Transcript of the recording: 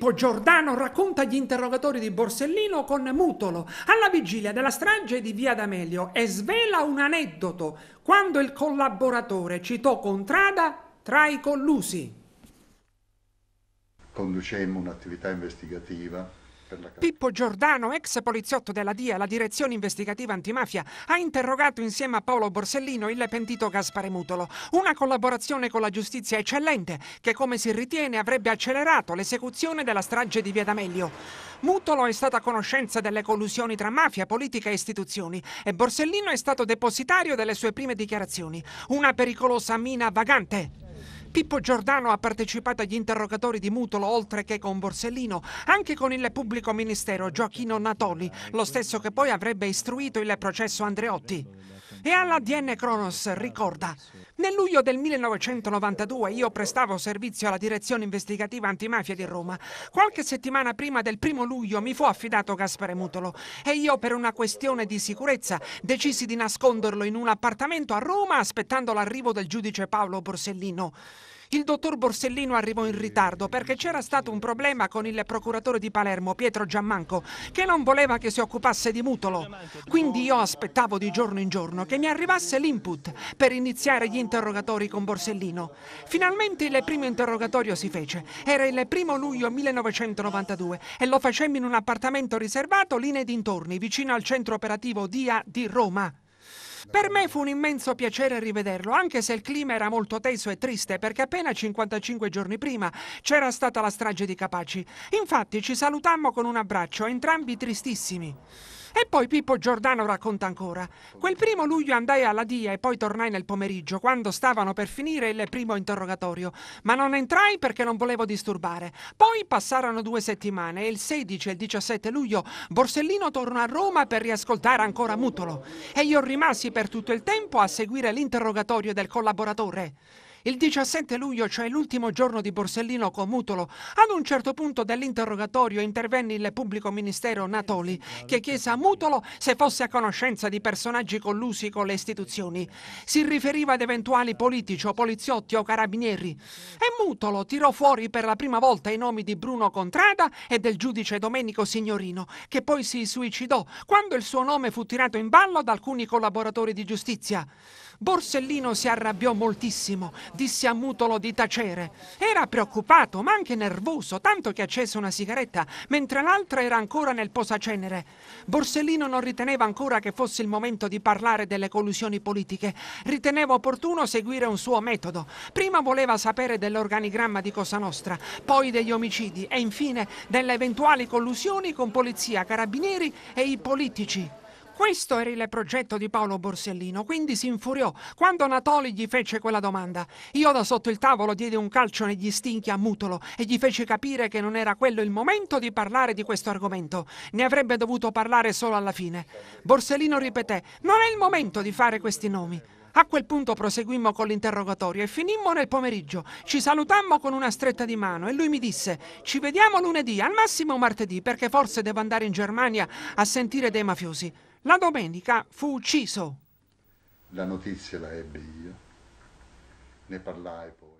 Filippo Giordano racconta gli interrogatori di Borsellino con Mutolo alla vigilia della strage di Via D'Amelio e svela un aneddoto quando il collaboratore citò Contrada tra i collusi. Conducemmo un'attività investigativa Pippo Giordano, ex poliziotto della DIA, la direzione investigativa antimafia, ha interrogato insieme a Paolo Borsellino il pentito Gaspare Mutolo. Una collaborazione con la giustizia eccellente che, come si ritiene, avrebbe accelerato l'esecuzione della strage di Via D'Amelio. Mutolo è stato a conoscenza delle collusioni tra mafia, politica e istituzioni e Borsellino è stato depositario delle sue prime dichiarazioni. Una pericolosa mina vagante. Pippo Giordano ha partecipato agli interrogatori di Mutolo oltre che con Borsellino, anche con il pubblico ministero Gioachino Natoli, lo stesso che poi avrebbe istruito il processo Andreotti. E alla DN Cronos ricorda nel luglio del 1992 io prestavo servizio alla direzione investigativa antimafia di Roma. Qualche settimana prima del primo luglio mi fu affidato Gaspare Mutolo e io per una questione di sicurezza decisi di nasconderlo in un appartamento a Roma aspettando l'arrivo del giudice Paolo Borsellino. Il dottor Borsellino arrivò in ritardo perché c'era stato un problema con il procuratore di Palermo, Pietro Giammanco, che non voleva che si occupasse di Mutolo. Quindi io aspettavo di giorno in giorno che mi arrivasse l'input per iniziare gli interrogatori con Borsellino. Finalmente il primo interrogatorio si fece. Era il primo luglio 1992 e lo facemmo in un appartamento riservato lì nei dintorni, vicino al centro operativo DIA di Roma. Per me fu un immenso piacere rivederlo, anche se il clima era molto teso e triste perché appena 55 giorni prima c'era stata la strage di Capaci. Infatti ci salutammo con un abbraccio, entrambi tristissimi. E poi Pippo Giordano racconta ancora. Quel primo luglio andai alla DIA e poi tornai nel pomeriggio, quando stavano per finire il primo interrogatorio. Ma non entrai perché non volevo disturbare. Poi passarono due settimane e il 16 e il 17 luglio Borsellino tornò a Roma per riascoltare ancora Mutolo. E io rimasi per tutto il tempo a seguire l'interrogatorio del collaboratore. Il 17 luglio, cioè l'ultimo giorno di Borsellino con Mutolo, ad un certo punto dell'interrogatorio intervenne il pubblico ministero Natoli, che chiese a Mutolo se fosse a conoscenza di personaggi collusi con le istituzioni. Si riferiva ad eventuali politici o poliziotti o carabinieri. E Mutolo tirò fuori per la prima volta i nomi di Bruno Contrada e del giudice Domenico Signorino, che poi si suicidò quando il suo nome fu tirato in ballo da alcuni collaboratori di giustizia. Borsellino si arrabbiò moltissimo, disse a Mutolo di tacere. Era preoccupato, ma anche nervoso, tanto che accese una sigaretta, mentre l'altra era ancora nel posacenere. Borsellino non riteneva ancora che fosse il momento di parlare delle collusioni politiche. Riteneva opportuno seguire un suo metodo. Prima voleva sapere dell'organigramma di Cosa Nostra, poi degli omicidi e infine delle eventuali collusioni con polizia, carabinieri e i politici. Questo era il progetto di Paolo Borsellino, quindi si infuriò quando Natoli gli fece quella domanda. Io da sotto il tavolo diede un calcio negli stinchi a Mutolo e gli feci capire che non era quello il momento di parlare di questo argomento. Ne avrebbe dovuto parlare solo alla fine. Borsellino ripeté, non è il momento di fare questi nomi. A quel punto proseguimmo con l'interrogatorio e finimmo nel pomeriggio. Ci salutammo con una stretta di mano e lui mi disse ci vediamo lunedì, al massimo martedì, perché forse devo andare in Germania a sentire dei mafiosi. La domenica fu ucciso. La notizia la ebbi io, ne parlai poi.